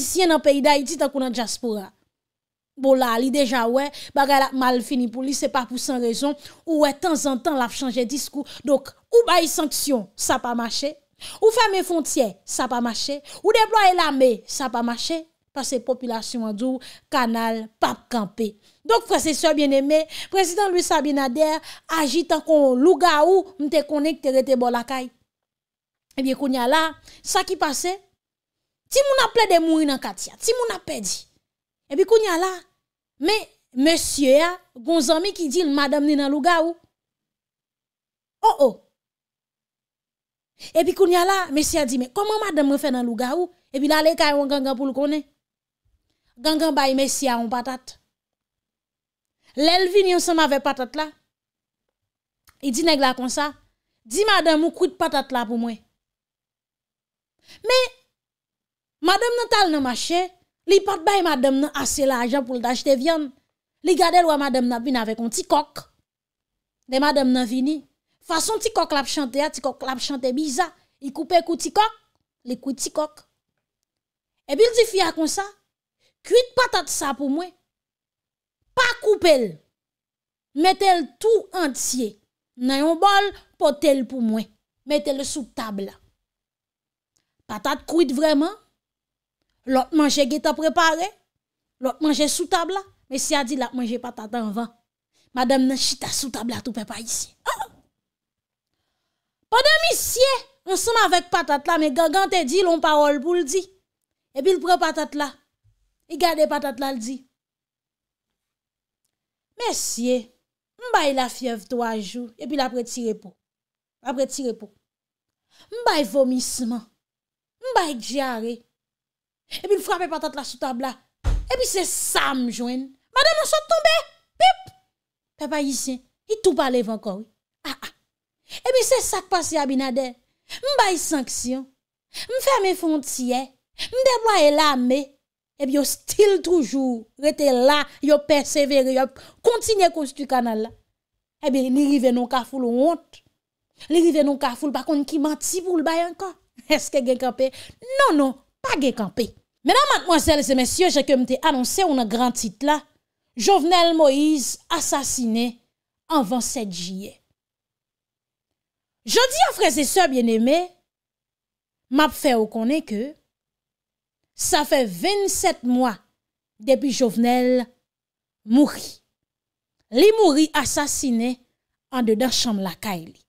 Si yen nan peyi da, yi ti tan konan jaspura. Bo la, li deja we, baga la mal fini pou li, se pa pou san rezon, ou we tan zan tan la f chanje diskou. Dok, ou bayi sanksyon, sa pa mache, ou fame fontye, sa pa mache, ou deploye lame, sa pa mache, pa se populasyon an dou, kanal, pap kampe. Dok, prese sio bien eme, prezident Louis Sabinader, aji tan kon luga ou, mte konen ki te rete bolakay. Ebyen eh konya la, sa ki pase? Ti moun ap ple de moun yon katia. Ti moun ap pedi. Ebi koun ya la. Me, Monsie ya, Gon zami ki di l madame ni nan luga ou. Ou oh, ou. Oh. Ebi koun ya la, Monsie ya di me, Koman madame mwen fe nan luga ou. Ebi la le ka yon gangan pou l kone. Gangan bayi Monsie ya yon patat. L elvi ni yon sema ve patat la. I di neg la kon sa. Di madame mwen kouy patat la pou mwen. Me, Madem nan tal nan mache, li pat bay madem nan ase la ajan pou l dajte vyan. Li gade lwa madem nan bin ave kon ti kok. De madem nan vini. Fason ti kok lap chante ya, ti kok lap chante biza. Li koupe kou ti kok, li kou ti kok. E bil di fya kon sa. Kuit patate sa pou mwen. Pa koupe l. Metel tou entye. Nan yon bol, potel pou mwen. Metel sou tabla. Patate kuit vreman. Lòk manje ge ta preparè. Lòk manje sou tabla. Mesye a di lòk manje patate anvan. Madame nan chita sou tabla toupe pa isi. Ha! Po de misye, an son avèk patate la, men gangan te di lòn parol pou l'di. E pi l'pre patate la. I gade patate la l'di. Mesye, mbay la fyev to a jou, e pi la pre ti repo. Apre ti repo. Mbay vomisman. Mbay gjarè. Ebi nou frape patat la sou tab la. Ebi se sa mjouen. Mada moun sot tombe. Pip. Pe pa yi se. Yi tou pa lev an ah, kou. Ah. Ha ha. Ebi se sak pasi abinade. M bay sanksyon. M ferme fon tiye. M debwa e la me. Ebi yo stil toujou. Rete la. Yo persevere. Yo kontinye konstu kanal la. Ebi ni rive nou kafou loun ont. Ni rive nou kafou lou bakon ki manti vou l bay an kou. Eske gen kampe. Non non. Pa gen kampe. Mè nan matmoazèles e mèsyè, jè ke mte anonsè ou nan gran tit la, Jovenel Moïse asasine an 27 jye. Jodi an freze sè bien emè, map fè ou konè ke, sa fè 27 mwa depi Jovenel mouri. Li mouri asasine an de dan chanm la ka e li.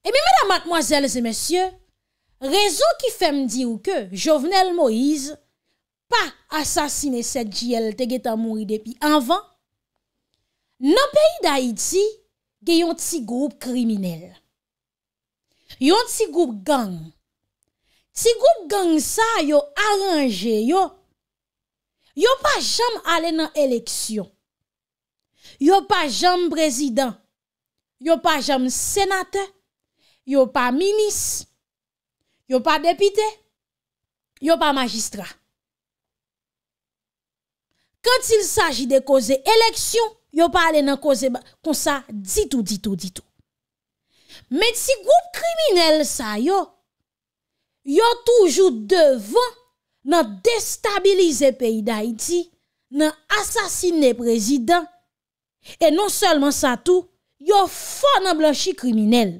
E mi mè nan matmoazèles e mèsyè, Rezo ki fèm di ou ke Jovenel Moïse pa asasine set jiel te geta mouri depi anvan, nan peyi da iti ge yon ti groub kriminel. Yon ti groub gang. Ti groub gang sa yo aranje yo. Yo pa jam ale nan eleksyon. Yo pa jam brezidan. Yo pa jam senate. Yo pa minister. Yo pa depite, yo pa magistra. Kwen sil saji de koze eleksyon, yo pa ale nan koze kon sa ditou, ditou, ditou. Men si goup kriminel sa yo, yo toujou devan nan destabilize peyi da iti, nan asasine prezident. E non solman sa tou, yo fò nan blanshi kriminel.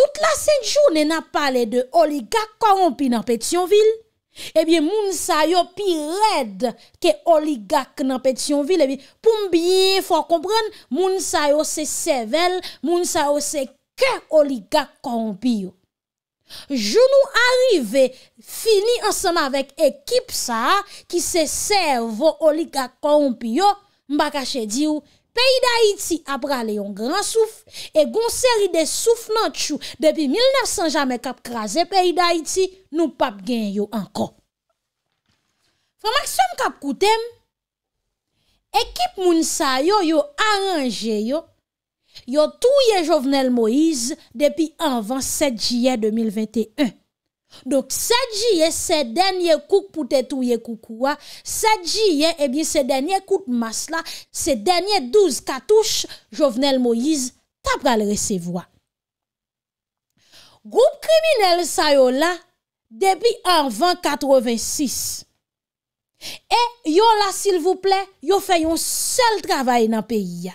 Tout la senjou nen ap pale de oligak korompi nan Petionville. Ebyen moun sayo pi red ke oligak nan Petionville. Ebyen pou mbiye fwa kompran moun sayo se sevel, moun sayo se ke oligak korompi yo. Jounou arrive fini ansama vek ekip sa ki se servo oligak korompi yo mbakache diyo. Peyida iti ap prale yon gran souf e gonseri de souf nan tchou depi 1900 jame kap kraze peyida iti nou pap gen yo ankon. Fama ksyon kap koutem, ekip mounsa yo yo aranje yo, yo touye Jovenel Moïse depi anvan 7 jye 2021. Dok 7jiye se denye kouk pou te touye koukouwa 7jiye e eh bin se denye kouk mas la Se denye 12 katouche Jovenel Moïse tap gal resevoa Groupe kriminelle sa yo la Depi an 2086 E eh, yo la sil vouple Yo fe yon sel travay nan peyi ya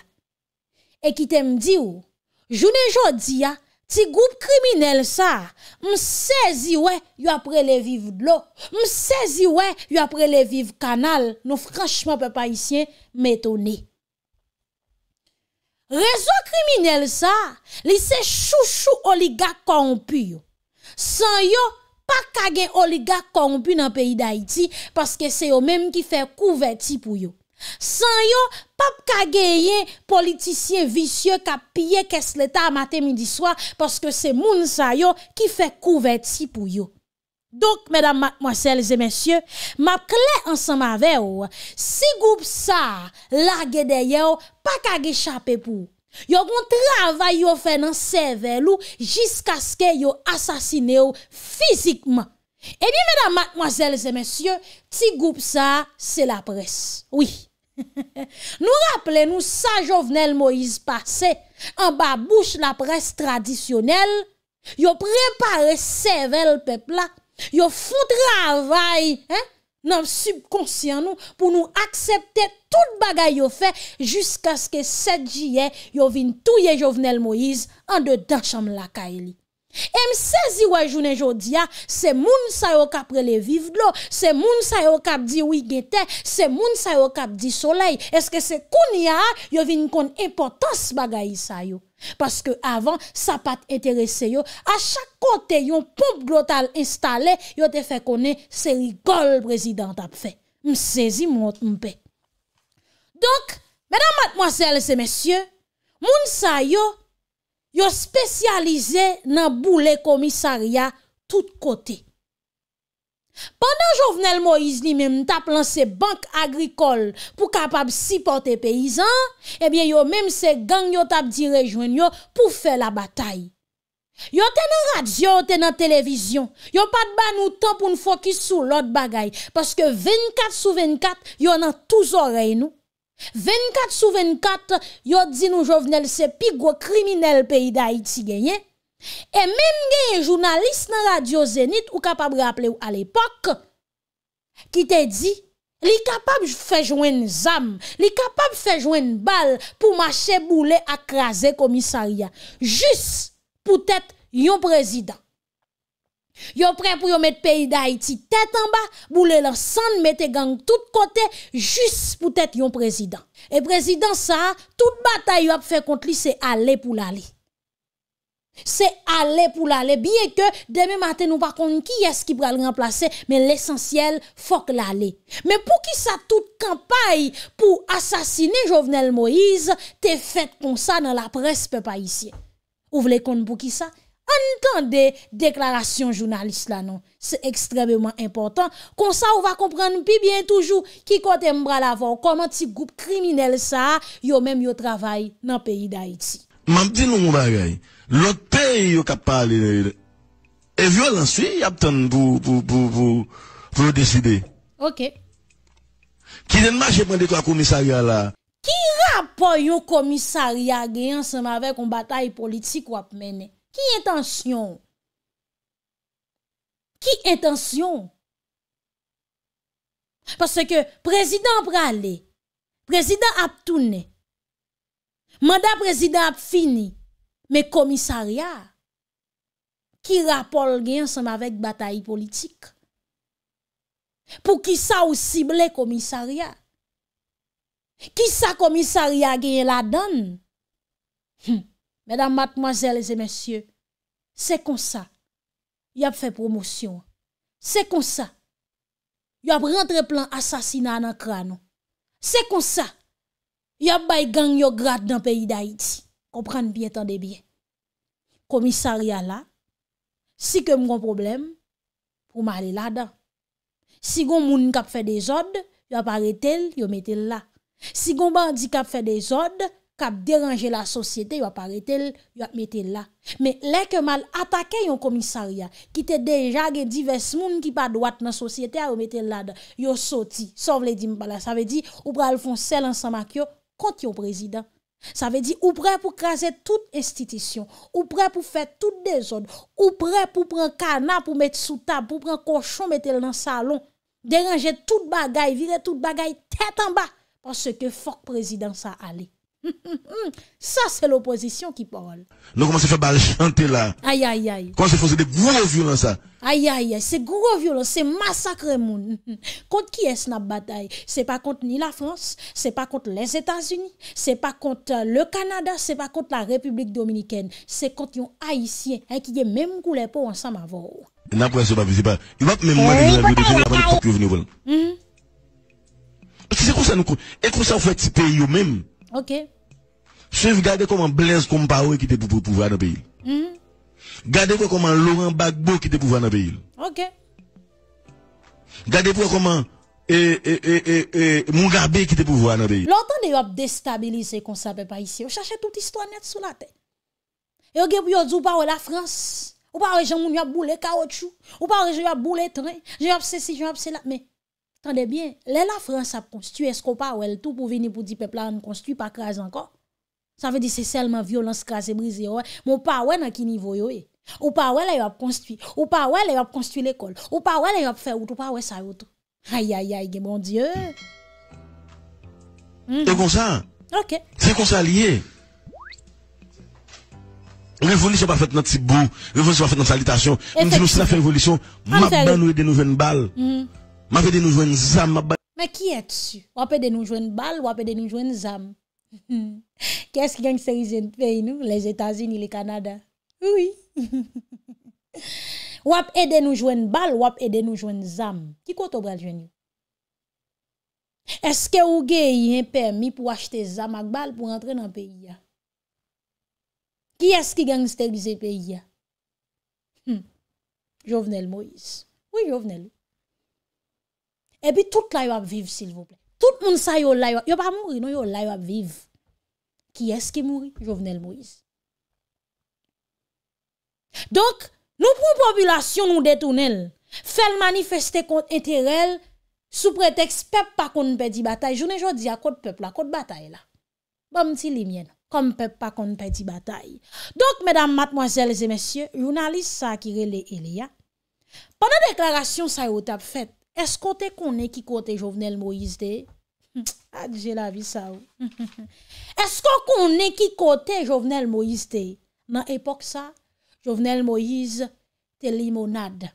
E ki te mdi ou Jounen jodi ya Ti goup kriminel sa, msezi wè yu apre le viv dlo, msezi wè yu apre le viv kanal, nou franchman pe pa isyen metone. Rezo kriminel sa, li se chou chou oliga kompu yo, san yo pa kage oliga kompu nan peyi da iti, paske se yo menm ki fe kou veti pou yo. San yo, pap kageye politisyen visye kap pye kes leta amate midi swa Paske se moun sa yo ki fe kouvet si pou yo Dok, medan mwasele zemensye, map kle ansan mave yo Si goup sa lage de yo, pakage chape pou Yo bon travay yo fe nan seve lo jiska ske yo asasine yo fizikman E eh di, mesdames, mademoiselles et messieurs, ti goup sa, se la presse. Oui. Nou rappelez nou sa Jovenel Moïse passe, an ba bouche la presse tradisyonel, yo prepare sevel pepla, yo foute ravay nan subkonsyen nou pou nou aksepte tout bagay yo fe jusqu'as ke sedjiye yo vin touye Jovenel Moïse an de da chanm laka e li. E msezi wajounen jodia, ah, se moun sa yo kap rele vivlo, se moun sa yo kap di wigete, se moun sa yo kap di soley, eske se koun ya yo vin kon importans bagay sa yo. Paske avan, sa pat etere se yo, a chak kote yon pop glotal instale, yo te fe konen se rigol prezident ap fe. Msezi mwot mpe. Donk, bedan matmwasele se mesye, moun sa yo... yo spesyalize nan boule komisaria tout kote. Pendan Jovenel Moizli menm tap lanse bank agrikol pou kapab sipote peyizan, ebyen yo menm se gang yo tap di rejwen yo pou fe la batay. Yo tenan radyo, yo tenan televizyon, yo pat ban nou tap un fokis sou lot bagay, paske 24 sou 24 yo nan touz orey nou. 24 sou 24, yo di nou jovenel se pigwe kriminel peyi da Haiti genye, e men genye jounalist nan Radio Zenit ou kapab raple ou al epok, ki te di, li kapab fejwen zam, li kapab fejwen bal pou mache boule akraze komisaria, jis pou tèt yon prezident. Yo prêt pour mettre pays d'Haïti tête en bas, bouler l'ensemble, mettre gang tout côté, juste pour être yon président. Et président ça, toute bataille a fait contre lui, c'est aller pour l'aller. C'est aller pour l'aller. Bien que demain matin, nous ne savons qui est-ce qui va le remplacer, mais l'essentiel, faut que l'aller. Mais pour qui ça toute campagne pour assassiner Jovenel Moïse, t'es fait comme ça dans la presse, pas haïtien? Vous voulez qu'on pour qui ça? Entende deklarasyon jounalist la nan. Se ekstremement important. Konsa ou va komprenne pi bien toujou ki kote mbra la vò. Koman ti goup kriminel sa yo mem yo travay nan peyi da iti. Mabdi nou mba gay. Lote yo kapal, e violansi ap ton pou, pou, pou, pou, pou pou deside. Ok. Ki denmanche pende to a komisaria la. Ki rapon yo komisaria gen anseman ve kon batay politik wap mene? Ki intansyon? Ki intansyon? Parce que prezident prale, prezident ap toune, manda prezident ap fini, me komisaria ki rapol gen sema vek bataye politik. Pou ki sa ou sible komisaria? Ki sa komisaria gen la don? Hmm... Mèdam matmazèles e mèsyè, se kon sa, y ap fè promosyon. Se kon sa, y ap rentre plan asasina nan krano. Se kon sa, y ap bay gang yo grat nan peyi d'Haïti. Kompran pye tan de bie. Komissaria la, si kem kon problem, pou ma li la da. Si gon mouni kap fè de jod, yo ap aretel, yo metel la. Si gon bandi kap fè de jod, Kap deranje la sosyete, yo apare tel, yo ap metel la. Me leke mal atake yon komisarya, ki te deja gen divers moun ki pa dwat nan sosyete, yo metel la da. Yo soti, sa vle di mbala. Sa ve di, ou pre alfonsel an samak yo, konti yon prezident. Sa ve di, ou pre pou kraser tout institisyon, ou pre pou fet tout de zon, ou pre pou pren kana pou met sou tab, pou pren koshon metel nan salon, deranje tout bagay, vire tout bagay, pet an ba, pas se ke fok prezident sa alek. Ça, c'est l'opposition qui parle. Donc, comment à faire pas chanter là Aïe, aïe, aïe. Comment se fait des gros violences ça Aïe, aïe, aïe. C'est gros violences, c'est massacre moun. Contre qui est-ce la bataille C'est pas contre ni la France, c'est pas contre les États-Unis, c'est pas contre euh, le Canada, c'est pas contre la République Dominicaine. C'est contre les Haïtiens hein, qui est même couleur pour ensemble avant. N'a pas pas visible. Il va même eh, moi la vidéo de la mhm. que vous venez. C'est quoi ça nous et comme ça vous faites pays eux même OK. Suivez, regardez comment Blaise Compaoré mm-hmm. qui était pour pouvoir dans le pays. Regardez comment Laurent Gbagbo qui était pouvoir dans le pays. OK. Regardez comment et, Mugabe qui était pouvoir dans le pays. il vous déstabilisé comme ça, pas ici. Vous cherchez toute histoire nette sous la tête. Et vous avez dit, pas la France. Ou pas, j'ai moun boule caoutchouc. Ou pas, j'ai yap boule train. J'ai yap ceci, j'ai yap cela. Mais, attendez bien, la France a construit est-ce qu'on pas tout pour venir pour dire que là, on ne construit pas crase encore? Ça veut dire c'est seulement violence cassée brisée ouais. Mon pas ouais dans qui niveau eh? Ou pas ouais là y a construit, ou pas ouais là construit l'école, ou pas ouais là y a fait ou pas ça autre Aïe aïe aïe, mon Dieu. Hmm. C'est comme ça. OK. C'est comme ça lié. Révolution pas faite dans petit bout, révolution pas faite dans salutation. Nous disons si la fait révolution, nous ban des nouvelles balles. Hmm. M'a fait des une armes, Mais qui es-tu? Ou des une balle, ou des une zam. Ki eski gangsterize peyi nou? Les Etats-Unis, le Kanada Ou ap ede nou jwen bal, ou ap ede nou jwen zam Ki koto bral jwen nou? Eske ou ge yon permis pou achete zam ak bal pou rentre nan peyi ya? Ki eski gangsterize peyi ya? Hmm. Jovenel Moïse Ou jovenel? E bi tout la yo ap vive sil vopla Tout le monde sait yo là, yo pas mourir, non yo là yo vivre. Qui est-ce qui mourit? Jovenel Moïse. Donc, nous pour population nous détournel, faire manifester contre intérêt sous prétexte peuple pas qu'on perdit bataille. Journée jodi à côté peuple, à côté bataille là. Bon petit limien comme peuple pas qu'on perdit bataille. Donc mesdames, mademoiselles et messieurs, journalistes, ça qui relè Elia. Pendant déclaration ça yo été fait. Esko te konen ki kote Jovenel Moïse te? Hm, Ak, jè la vi sa ou. Esko konen ki kote Jovenel Moïse te? Nan epok sa, Jovenel Moïse te limonade.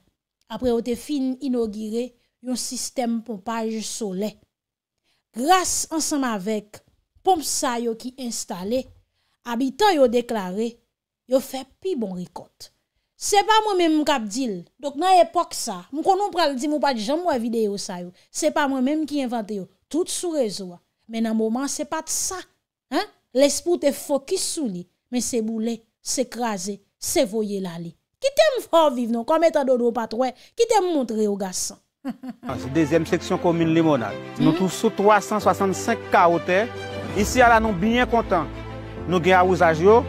Apre ou te fin inogire yon sistem pompaj sole. Gras ansanm avek, pomp sa yo ki instale, abitan yo deklare, yo fe pi bon rikot. Se pa mwen mwen mwen kap dil. Dok nan epok sa, mwen konon pral di mwen pati jam mwen videyo sa yo. Se pa mwen mwen mwen ki invante yo. Tout sou rezo a. Men nan mouman se pati sa. L'espout e fokis sou li. Men se boule, se kraze, se voye la li. Kitè mwen fò viv nou. Kòm etan dodo patwe, kitè mwen montre yo gassan. Ah, Dezyem seksyon komine limonade. Nou tou sou 365 kaote. Isi ala nou byen kontan. Nou gen a ouzaj yo.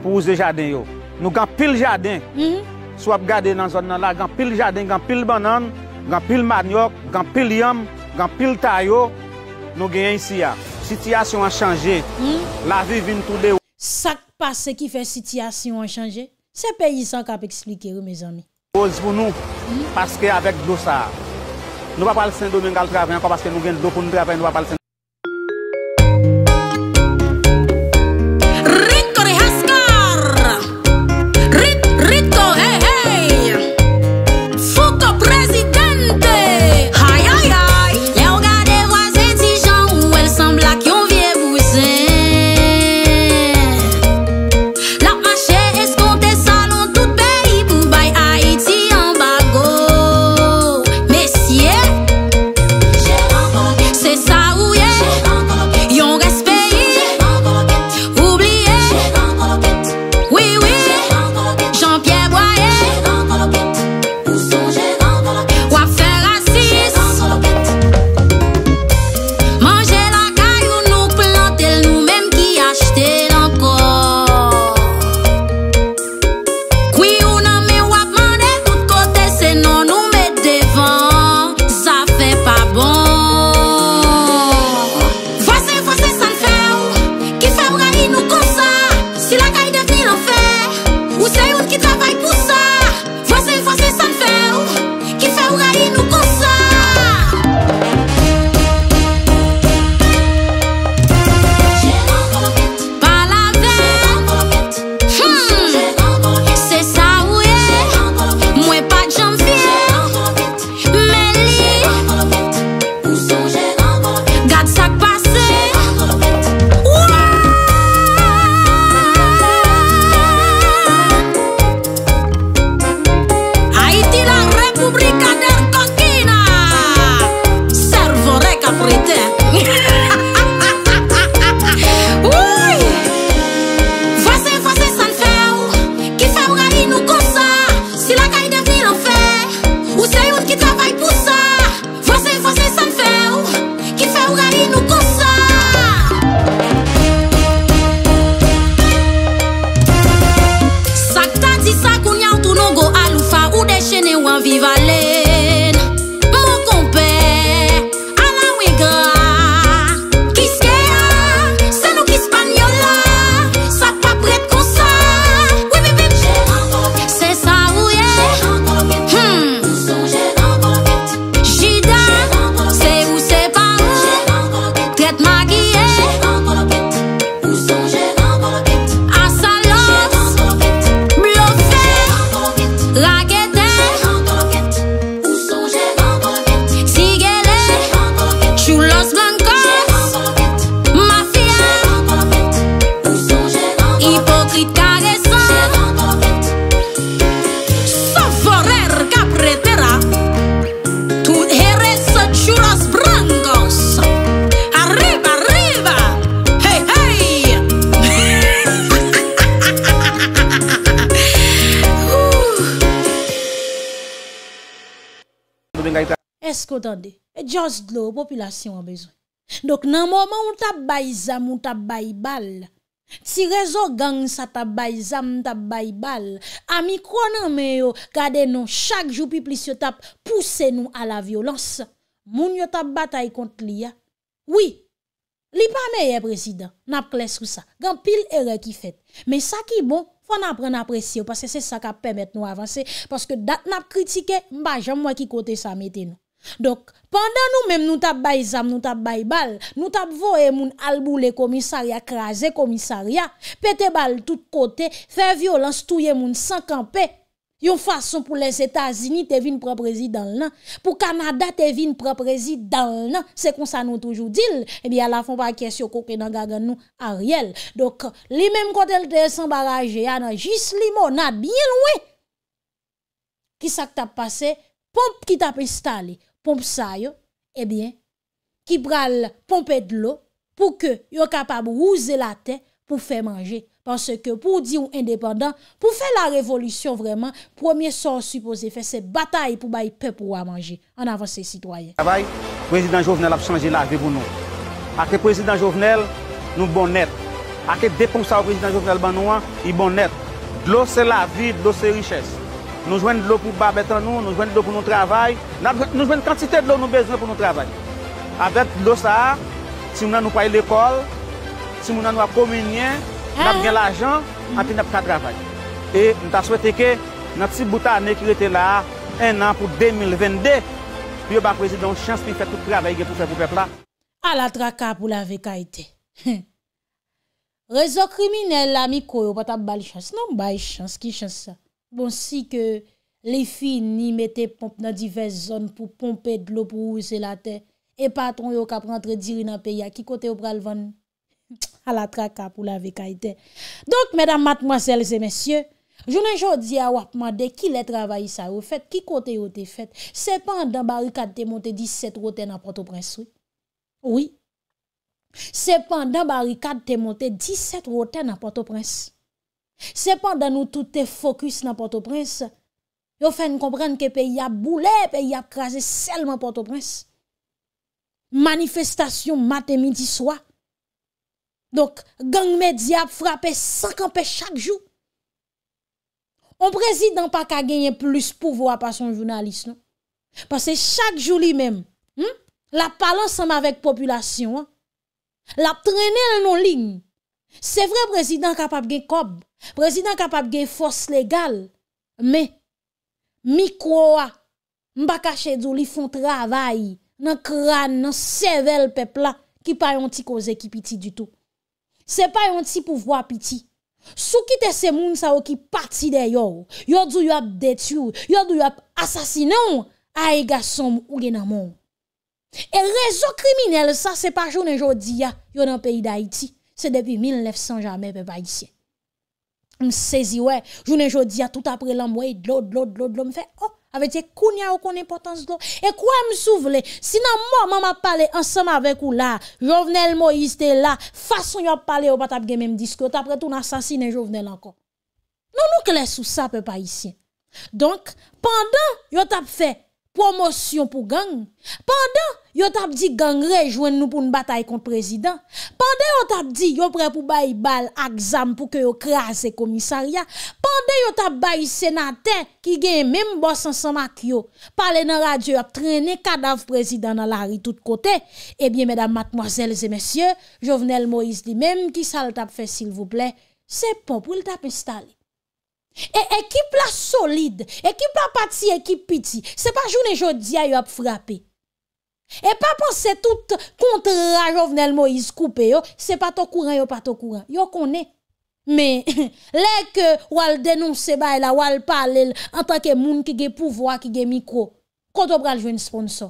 Pou ouze jaden yo. nous avons jardin. Si vous dans zone nous avons pile jardin, mhm. nous avons pile banane, nous avons pile manioc, nous avons pile yam, nous avons pile taille. Nous avons ici. La hein. situation a changé. Mhm. La vie vient tout de Ça passe qui fait la situation a changé. pays paysan qui pas expliquer, mes amis. Pose pour nous, mhm. parce qu'avec l'eau, ça. Nous ne pouvons pas le Saint-Domingue travailler encore parce que nous avons l'eau pour nous travailler. Otende, e jons dlo, populasyon an bezon. Dok nan mouman, moun tap bay zam, moun tap bay bal. Ti rezo gang sa tap bay zam, moun tap bay bal. A mi kronan me yo, kade nou, chak jou pi plis yo tap, pousse nou a la violans. Moun yo tap batay kont li ya. Oui, li pa meye, prezident, nap kles kousa. Gan pil ere ki fet. Me sa ki bon, fwa nan pren apresyo, pase se sa ka pemet nou avanse, parce ke dat nap kritike, mba jan mwen ki kote sa meten nou. Dok, pandan nou menm nou tap bay zam, nou tap bay bal, nou tap vo e moun alboule komisarya, kraze komisarya, pete bal tout kote, fe violans touye moun sankanpe, yon fason pou les Etats-Unis te vin pre-prezident nan, pou Kanada te vin pre-prezident nan, se kon sa nou toujou dil, ebi alafon pa kesyo koke nan gagan nou a riel. Pomp sa yo, ebyen, eh ki pral pompe de lo pou ke yo kapab ouze la ten pou fe manje. Pense ke pou di ou indepandan, pou fe la revolusyon vreman, pwemye son supoze fe se batay pou bay pe pou a manje an avan se sitwayen. Tavay, prezident Jovenel bon ap bon chanje la, devoun nou. Ake prezident Jovenel, nou bon net. Ake depom sa ou prezident Jovenel ban nou an, y bon net. Dlo se la vi, dlo se riches. Nou jwen dlo pou ba betan nou, nou jwen dlo pou nou travay. Nou jwen kantite dlo nou bezwen pou nou travay. A bet dlo sa, si mou nan nou paye l'ekol, si mou nan nou ap kominyen, nan mwen l'ajan, an fin ap ka travay. E, nou ta souwete ke, nan ti bouta ane ki rete la, en nan pou 2022, pi yo ba prezident chans mi fè tout travay ge pou fè pou pepla. A la traka pou la veka ite. Rezo kriminelle la mi koyo pata bal chans, non bay chans ki chans sa. Bon si ke le fi ni mette pomp nan divez zon pou pompe dlo pou ouze la te. E patron yo ka prantre diri nan pe ya ki kote yo pralvan. A la traka pou la veka ite. Donk medan matmazelze mensyen, jounen jodi a wapman de ki le travay sa yo fet, ki kote yo te fet. Se pan dan barikad te monte 17 roten apoto prens. Oui. Se pan dan barikad te monte 17 roten apoto prens. Se pa dan nou tout te fokus nan Port-au-Prince, yo fen kompren ke pe y ap boule, pe y ap krasi selman Port-au-Prince. Manifestasyon maten midi swa. Donk, gang me di ap frape sankanpe chak jou. On prezident pa ka genye plus pouvo apasyon jounalist. Non? Pase chak jou li menm, hmm? la palan saman vek populasyon, la trene nan non-ling. Se vre prezident kapap genye kob. Prezident kapap gey fos legal, me, mikro a, mbakache dzo li fon travay, nan kran, nan sevel pepla, ki pa yon ti koze ki piti du tou. Se pa yon ti pou vwa piti. Sou kite se moun sa wakipati de yon, yon dzo yon ap detyou, yon dzo yon ap asasinan, a yon e gasom ou gen nan moun. E rezo kriminel sa, se pa joun enjou di ya, yon an peyi da iti, se depi 1900 jamen pe bayisyen. me saisi ouais journée jodi a tout après l'envoyer de l'eau de l'eau de l'eau de l'eau me fait oh avec des kounya ou qu'on importance de l'eau et quoi me souvle Sinon, moi, m'a parlé ensemble avec ou là Jovenel Moïse était là façon a parlé ou pas t'a même discours après tout assassiné Jovenel encore non nous clair sous ça peuple haïtien donc pendant il t'a fait Promosyon pou gang Pande yo tap di gang rejwen nou pou n batay kont prezident Pande yo tap di yo pre pou bayi bal ak zam pou ke yo kras e komisarya Pande yo tap bayi senate ki gen menm boss ansan mak yo Pale nan radyo ap trene kadav prezident nan lari tout kote Ebyen eh medan matmozels e mesye Jovenel Moise di menm ki sal tap fe sil vouple Se pon pou l tap install E ekip la solide, ekip la pati, ekip piti, se pa joun e jodia yo ap frape. E pa panse tout kontra jovnel mo yis koupe yo, se pa to kouran yo, pa to kouran. Yo konen. Men, lek wale denoum se bae la, wale pale en tanke moun ki ge pouvoa, ki ge mikro, kontop ral joun sponsor.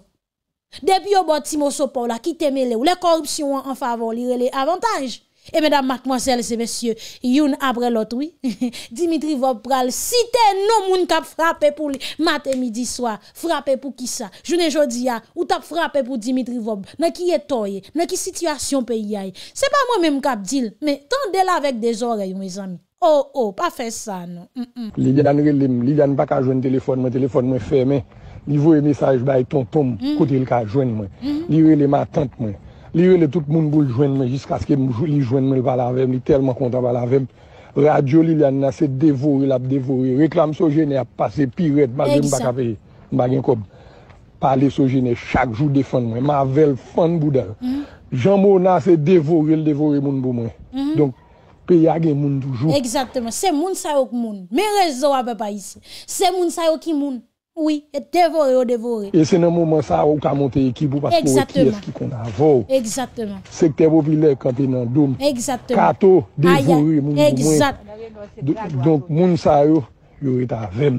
Depi yo bote si mou sopou la, ki teme le ou, le korupsyon an favo, li rele avantaj. E eh, mèdam matmoselle se mèsye Youn apre lot wè Dimitri Vop pral Si te nou moun tap frape pou lè Matè midi swa Frape pou kisa Jounè jodi ya Ou tap frape pou Dimitri Vop Nè ki etoye Nè ki sityasyon pe yay Se pa mwen mèm kap dil Mè, tande la vek de zorey mè zami Oh oh, pa fè sa nou Lè gè dan rè lèm Lè gè nan bak a jwen telefon mè Telefon mè fè mè Lè vwe mesaj bay ton ton mm. Kote lè ka jwen mè Lè wè lè ma tante mè Li rele tout moun bou jwen men, jiska aske li jwen men l balavem, li telman konta balavem. Radyo li lan nan se devore, l ap devore. Reklam soje ne ap pase piret, ma zem baka pe, bagen kob. Pali soje ne, chak jou defan mwen, ma vel fan boudar. Mhm. Jan moun nan se devore, l devore moun bou mwen. Mhm. Donk, pe yage moun toujou. Eksateme, se moun sa yon moun, me rezo a beba isi. Se moun sa yon ki moun. Oui, et dévorer ou oh, dévorer. Et c'est dans moment ça où on monter équipe parce que c'est qui qu'on a avant. Exactement. Secteur populaire quand il dans dôme. Exactement. Cato dévorer mon Exact. Donc moun ça yo yo est avec.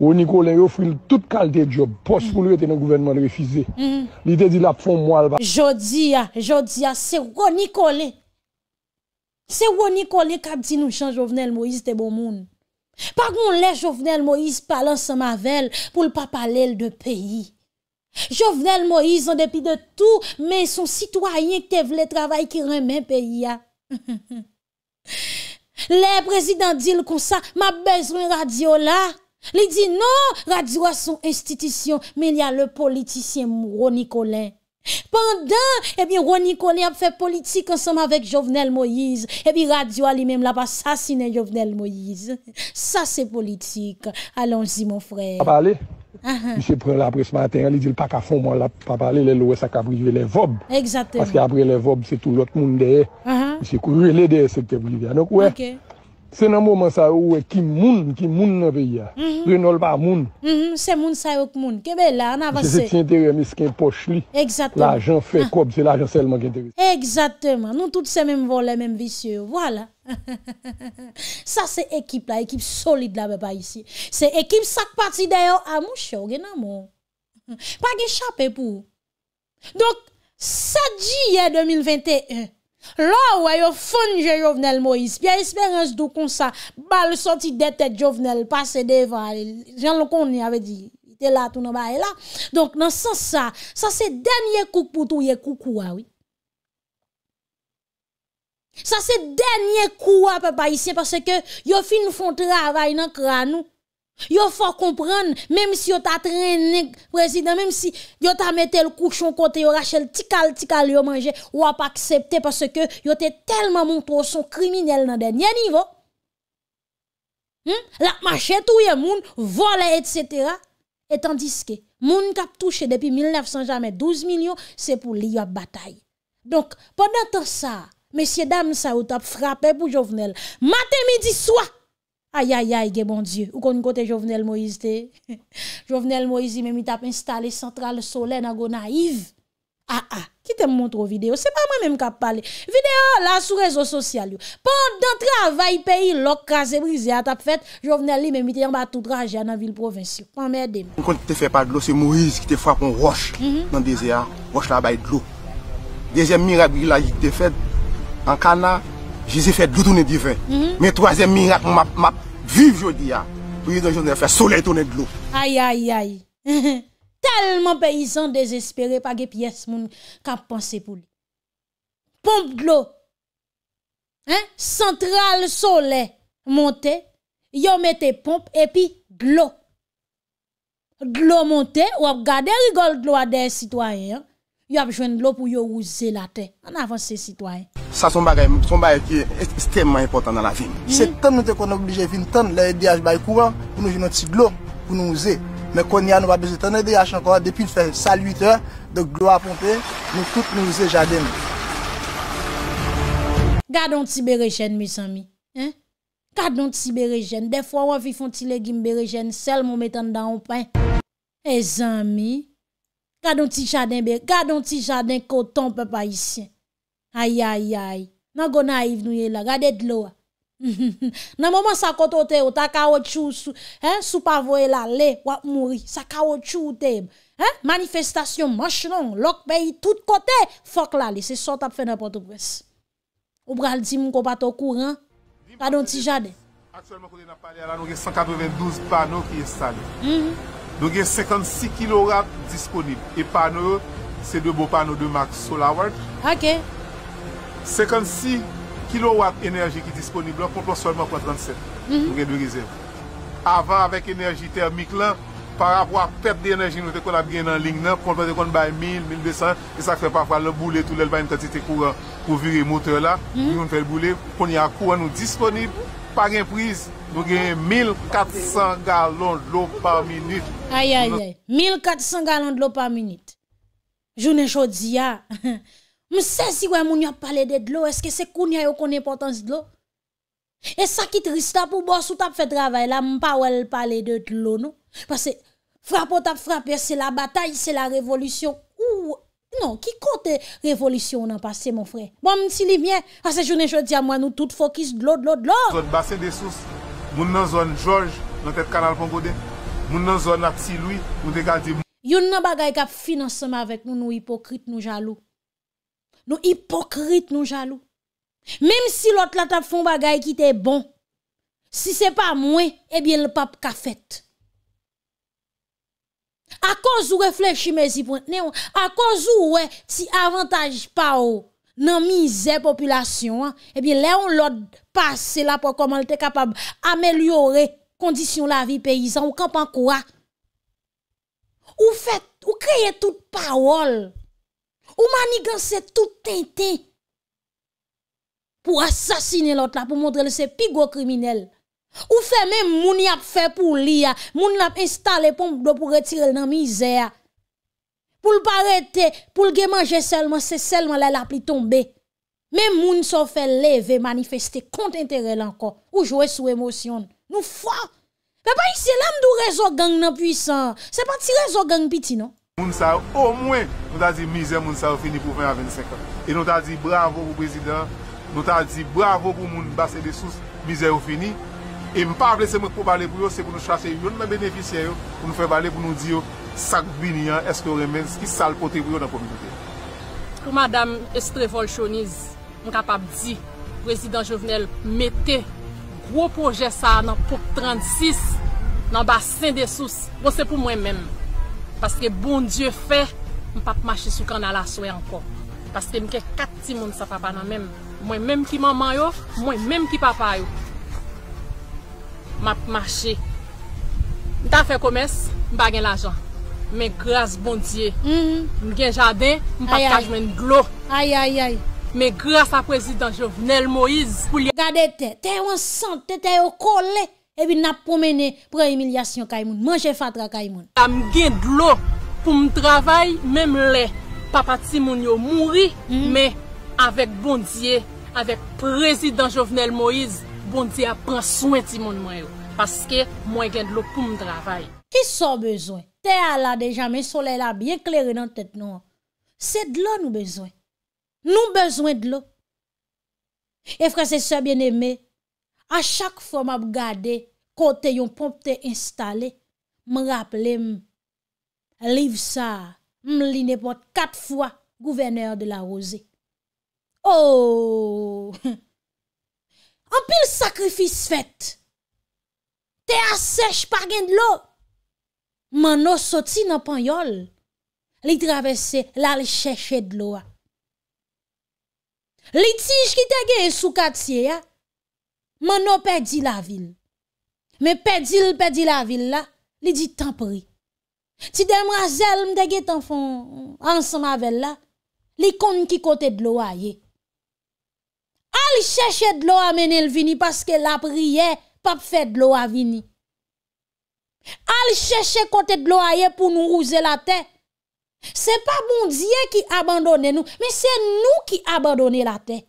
Ou Nicolas yo offre toute qualité de job poste pour lui mm-hmm. était dans le gouvernement refusé. Mm-hmm. Il était dit la fond moi Jodi a, jodi a c'est Nicolas. C'est Nicolas qui a dit nous change Jovenel Moïse c'est bon monde. Pag moun lè Jovenel Moïse palan sa mavel pou l'papalèl de peyi. Jovenel Moïse an depi de tou men son sitwayen ke vle travay ki remen peyi ya. Lè prezident dil kon sa, ma bezwen radiola. Li di non, radio a son institisyon men li a le politisyen mouro Nikolè. Pendan, ebi eh Roni Koni ap fe politik ansam avèk Jovenel Moïse Ebi eh radio alimèm la pa sasine Jovenel Moïse Sa se politik Alonzi mon frè Pa pale, yse ah, ah. pren la pre se maten Li di l pak a fon man la Pa pale, lè louè sa ka brivé lè vòb Eksatèm Paske apre lè vòb, se tou lòt moun dè Yse kou rè lè dè, se te brivé anok wè Ok Se nanmou man sa ou e kim moun, kim moun nan ve ya. Mhm. Renol pa moun. Mhm, se moun sa e ou k moun. Kebe la an avase. Se se ti entere mi sken poch li. Eksatman. L'ajan fe ah. kob, se l'ajan selman ki entere. Eksatman. Nou tout se men volen men visye. Voilà. Sa se ekip la, ekip solide la bepa yisi. Se ekip sak pati deyo, amou ah, chou gen nanmou. Pa ge chap e pou. Donk, sa di ye 2021. La wè yo foun jè jovnel Moïse, pya esperans dou kon sa, bal soti detet jovnel, pase devan, jan lo kon ni avè di, te la tou nan ba e la. Donk nan sens sa, sa se denye kouk pou tou ye kouk wè wè. Sa se denye kouk wè pe pa yi se parce ke yo fi nou fon travay nan kran nou. Yo faut comprendre, même si yo t'a traîné président, même si yo t'a metté le couchon côté yo rachel tikal tikal yo manger, ou a pas accepté parce que yo t'es tellement montré son criminel dans dernier niveau. Hmm? La marché tout le monde, voler, etc. Et tandis que, moun kap touché depuis 1900 jamais 12 millions, c'est pour li a bataille. Donc, pendant temps ça, messieurs, dames, ça ou frappé pour Jovenel. Matin, midi, soir, Ayayay, ge bon die. Ou kon yon kote Jovenel Moise te? Jovenel Moise me mi tap installe Sentral Solen a go naiv. A ah, a. Ah, ki te mwontro video. Se pa man men mkap pale. Video la sou rezo sosyal yo. Pon dantre avay peyi, lok kaze brize a tap fet. Jovenel li me mi te yon batoutraje anan vil provensyon. Kon me edem. Kon te fe pa dlo, se Moise ki te fwa kon roche mhm. nan dezea. Roche la bay dlo. Dezem mirak bi la jite fet. An kana, jize fet dlo tou ne divin. Men mhm. troazem mirak mwap mwap Viv jodi ya, pou yon joun fè, sole tonen glou. Ayo ayo ayo, telman peyizan desespere, pa gep yes moun kap panse pou lò. Pomp glou, central sole monte, yon mette pomp epi glou. Glou monte, wap gade rigol glou adè sitwayen. Yo ap jwen lop ou yo ouze la te. An avan se sitwaye. Sa som bagay, som bagay ki ekstremman impotant nan la film. Hmm. Se tan nou te kon oblije film, tan lè e diyaj bayi kouvan, pou nou jenon ti glou, pou nou ouze. Men kon ya nou wap beze tan lè e diyaj ankon, depi l fè sal 8 h, de glou aponpe, nou tout nou ouze jaden. Gat don ti berejen, mis anmi. Gat don ti berejen. Defwa wavifon ti legim berejen, sel mou metan dan ou pen. E eh, zanmi, Gwa don ti jaden be, gwa don ti jaden koton pe pa isyen. Ay, ay, ay. Nan gona aiv nou ye la, gwa det lo a. Nan mouman sa koton te ou, ta kawot chou sou. Hein, sou pa vo e la le, wap mouri. Sa kawot chou ou te e. Hein, manifestasyon manch non. Lok be yi tout kote. Fok la le, se sot ap fe napoto pres. Ou bral di mou ko pato kouran. Gwa don ti jaden. Akswèlman kote na pale ala nou ge 192 pano ki ye stade. Mm-hmm. Nou gen, 56 kilowatt disponib. E panou, se de bo panou de max solar watt. Ake. 56 kilowatt enerji ki disponib la, pou plos fòlman pou 37. Nou gen, 2 rezev. Ava avèk enerji termik lan, Par apwa pet de enerjin nou te kon ap gen nan ling nan, kon pwede kon bay 1000, 1200, e sa kwen pa fwa le boule tout lèl bay nou katite kou vire moutre la, kwen hmm. yon fèl boule, kon yon kou an nou disponib, pa gen priz, nou gen 1400 galon lò pa minit. Ayayay, 1400 galon lò pa minit. Jounen chodzi ya. Mwen sezi wè moun yon pale de lò, eske se koun yon kon importansi lò? E sa ki trista pou bòs ou tap fè travay la, mwen pa wèl pale de lò nou? Pwese... Frapo tap frape, se la batay, se la revolisyon. Ou, nou, ki kote revolisyon nan pase, moun frey. Bon, moun si li mye, a se jounen jodi, a moun nou tout fokis, dlod, dlod, dlod. Moun nan zon George, nan tet kanal Pongode, moun nan zon la psiloui, moun de gati moun. Yon nan bagay kap finanseman avèk nou nou hipokrit nou jalou. Nou hipokrit nou jalou. Mem si lot la tap fon bagay ki te bon. Si se pa mwen, ebyen l pap ka fèt. Oh, eh a koz ou reflev chimezi pou entenè ou, a koz ou ouè si avantaj pa ou nan mizè populasyon, ebyen lè ou lòd pase la pou koman lè te kapab amelyore kondisyon la vi peyizan ou kampankoua. Ou kreye tout parol, ou maniganse tout enten pou asasine lòd la pou montre lè se pigot kriminel. Ou fe men moun yap fe pou li ya Moun nap installe pomp do pou retire nan mizè ya Poul parete, poul ge manje selman Se selman lè la pli tombe Men moun so fe leve, manifeste Kont entere lanko Ou jowe sou emosyon Nou fwa Pe pa isye lam do rezo gang nan pwisan Se pati rezo gang piti non Moun sa ou mwen Moun ta di mizè moun sa ou fini pou fè a 25 an E nou ta di bravo pou prezident Nou ta di bravo pou moun basè de sous Mizè ou fini E mpa avle se mwen pou bale pou yo se pou nou chase yon mwen beneficen yo pou nou fe bale pou nou di yo sak bin yan eske remen skis sal pote pou yo nan komite. Kou madame Estrevol Choniz mwen kapap di Prezident Jovenel mette gwo proje sa nan POUK 36 nan basen de sous wos bon, se pou mwen men. Paske bon dieu fe mwen pap mache sou kan ala soy ankor. Paske mwen ke kat ti moun sa papa nan men. Mwen menm ki maman yo, mwen menm ki papa yo. map mache. Ta fe komes, m bagen l ajan. Men grase bondye. M mm-hmm. gen jaden, m pat kajwen glou. Ay, ay, ay. Men grase a prezident Jovenel Moïse. Gade te, te yo sent, te yo kole. Ebi nap pomenen pre emilyasyon kaymoun. M gen glou. Pou m travay, men m le. Papa Timon yo mouri, men mm-hmm. avek bondye, avek prezident Jovenel Moïse. bon di ap pranswen ti moun mwen yo, paske mwen gen dlo pou m dravay. Ki son bezwen? Te ala de jamen, solen la bien kleren nan tet nou. Se dlo nou bezwen. Nou bezwen dlo. E franse se bien eme, a chak fwa m ap gade, kote yon pompe te instale, m raple m, Livsa, m li nepot kat fwa, gouverneur de la Rose. Ooooooooh! Anpil sakrifis fèt, te asèch par gen d'lo, man nou soti nan pan yol, li travèse lal chèche d'lo a. Li tij ki tege sou katiye a, man nou pedi la vil. Me pedi l pedi la vil la, li di tanpri. Ti demra zelm dege tanfon ansama vel la, li kon ki kote d'lo a yey. Ali chèche dlo amene l vini paske la priye pap fè dlo avini. Ali chèche kote dlo aye pou nou rouse la te. Se pa bondye ki abandone nou, men se nou ki abandone la te.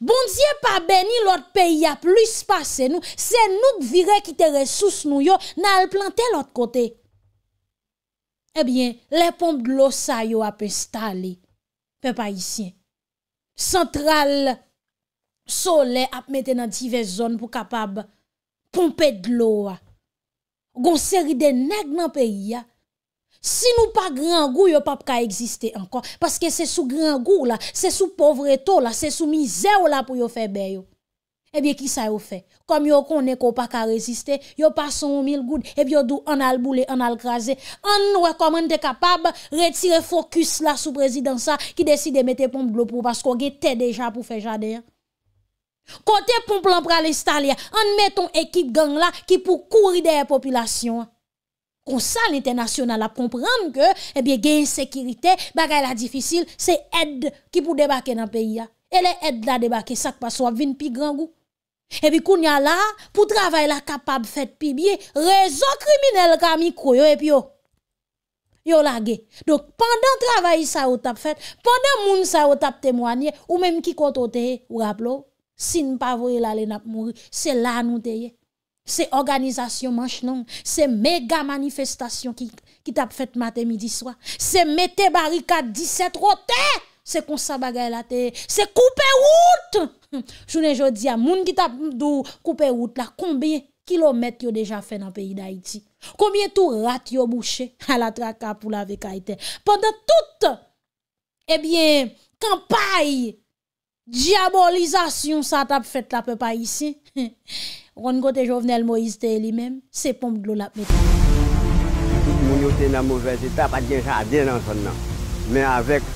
Bondye pa beni lot peyi a plus pase nou, se nou dvire ki te resous nou yo nan al plantè lot kote. Ebyen, le pompe dlo sa yo apè stali pe pa isye. Sentral sole ap mette nan tivè zon pou kapab pompe d'lo wa. Gon seri den neg nan peyi ya. Sinou pa gran gou yo pap ka egziste ankon. Paske se sou gran gou la, se sou povre to la, se sou mizeo la pou yo febe yo. Ebyè ki sa yo fè? Kom yo konen ko pa ka reziste, yo pa son ou mil goud, ebyè eh yo dou an al boulè, an al krasè. An wè kom an te kapab, retire fokus la sou prezidansa ki desi de mette pompe glopou pasko gen te deja pou fè jade. Kote pompe l'ampralistalè, an met ton ekip gang la ki pou kouri deye popilasyon. Kon sa l'internasyon al ap komprende ke ebyè eh gen yon sekirite baka yon la difisil se ed ki pou debake nan peyi ya. E le ed la debake sak pa so ap vin pi gang ou. Epi kou nya la, pou travay la kapab fet pi biye, rezon kriminel ka mi kou yo epi yo. Yo la ge. Dok, pandan travay sa ou tap fet, pandan moun sa ou tap temwanye, ou menm ki kontou teye, ou rablo, sin pa vwoye la len ap mwou, se lan ou teye. Se organizasyon manchenan, se mega manifestasyon ki tap fet mate midi swa, se mete barikat 17 rotè, se konsa bagay la teye, se koupe woutre. Hmm. Jounen jodi ya moun ki tap mdou Koupe route la Koumbye kilomet yo deja fe nan peyi da iti Koumbye tou rat yo mouche A la traka pou la vekaiten Pande tout Ebyen eh kampay Diabolizasyon sa tap fet la pepa isi Rongo te jovenel Moise te li men Se pom glou la peka Moun yo te nan mou vekate Ta pat gen chade nan son nan Men avèk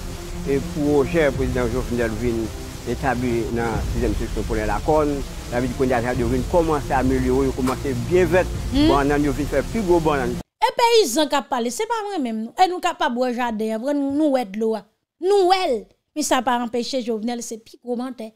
E pou o chè prezident jovenel vin Moun yo te nan mou vekate Etabli nan 6e seksyon pou ne lakon. La vi di kwenye a tra di ouve yon komanse amelyo, yon komanse bien vet. Bon nan yon vise pi go bon nan yon. E peyizan kap pale, se pa mwen mèm nou. E nou kap pa bojade, nou wèd lo a. Nou wèl. Mi sa pa rempeche jo vne le se pi kouman te.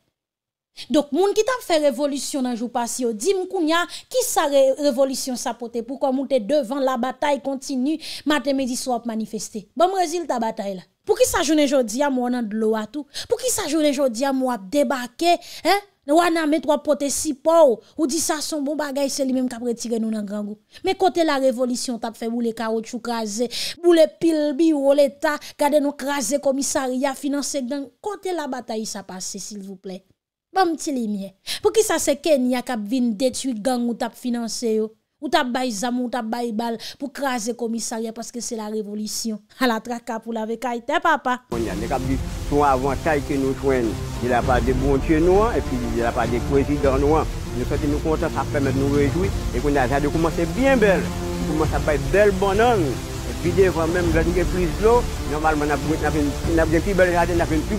Dok moun ki tap fe revolisyon nan jou pasi yo. Di mkoun ya, ki sa revolisyon sa pote. Pou kon moun te devan, la batay kontinu. Maten me di swap manifesté. Bon mrezil ta batay la. Pou ki sa jounen joun diyan mwen an dlo atou? Pou ki sa jounen joun diyan mwen ap debake? He? Mwen an met wapote sipo ou? Ou di sa son bon bagay seli menm kap retire nou nan gangou? Men kote la revolisyon tap fe mwou le karot chou kaze? Mwou le pil bi ou l'Etat gade nou kaze komisari ya finanse gdang? Kote la batayi sa pase silvouple? Bam ti li miye? Pou ki sa se ken ya kap vin detuit gangou tap finanse yo? Ou t'as baillé zam, ou tap bay bal pour craser commissariat parce que c'est la révolution. À la traque pour la t'es papa. On y a des sont avantage que nous joignent. Il n'y a pas de bon Dieu noir et puis il n'y a pas de président noir. Nous sommes nous contents, ça permet de nous réjouir et qu'on a déjà commencé bien belle. On commence à faire belle bonhomme. Et puis devant même, là, plus d'eau. Normalement, on a une plus belle jardin, on a une plus